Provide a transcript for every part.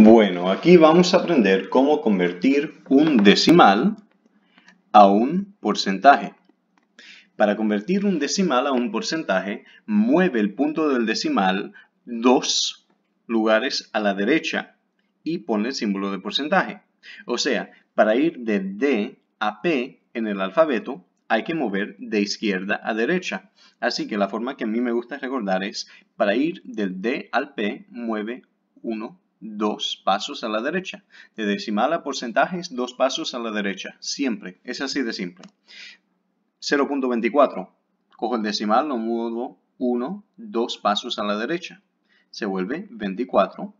Bueno, aquí vamos a aprender cómo convertir un decimal a un porcentaje. Para convertir un decimal a un porcentaje, mueve el punto del decimal dos lugares a la derecha y pone el símbolo de porcentaje. O sea, para ir de D a P en el alfabeto, hay que mover de izquierda a derecha. Así que la forma que a mí me gusta recordar es, para ir del D al P, mueve 1 dos pasos a la derecha. De decimal a porcentajes, dos pasos a la derecha. Siempre. Es así de simple. 0.24. Cojo el decimal, lo mudo, uno, dos pasos a la derecha. Se vuelve 24%.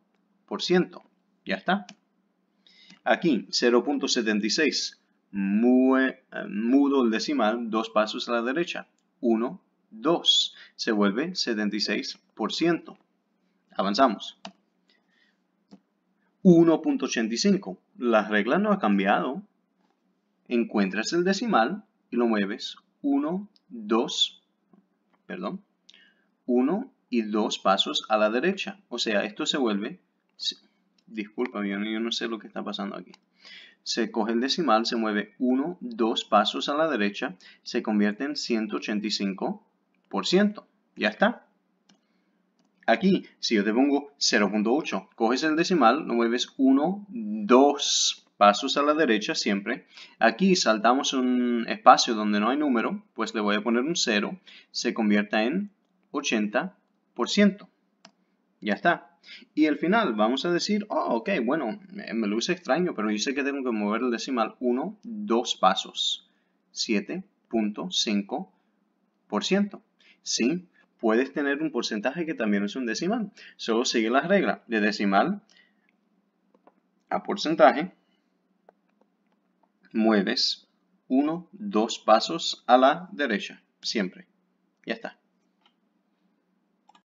Ya está. Aquí, 0.76. Eh, mudo el decimal, dos pasos a la derecha. 1, 2. Se vuelve 76%. Avanzamos. 1.85. La regla no ha cambiado. Encuentras el decimal y lo mueves 1, 2, perdón, 1 y 2 pasos a la derecha. O sea, esto se vuelve, disculpa, yo, no sé lo que está pasando aquí. Se coge el decimal, se mueve 1, 2 pasos a la derecha, se convierte en 185%. Ya está. Aquí, si yo te pongo 0.8, coges el decimal, lo mueves 1, 2 pasos a la derecha siempre. Aquí saltamos un espacio donde no hay número, pues le voy a poner un 0, se convierta en 80%. Ya está. Y al final vamos a decir, oh, ok, bueno, me lo hice extraño, pero yo sé que tengo que mover el decimal 1, 2 pasos. 7.5%. Sí, puedes tener un porcentaje que también es un decimal. Solo sigue la regla de decimal a porcentaje, mueves uno, dos pasos a la derecha, siempre. Ya está.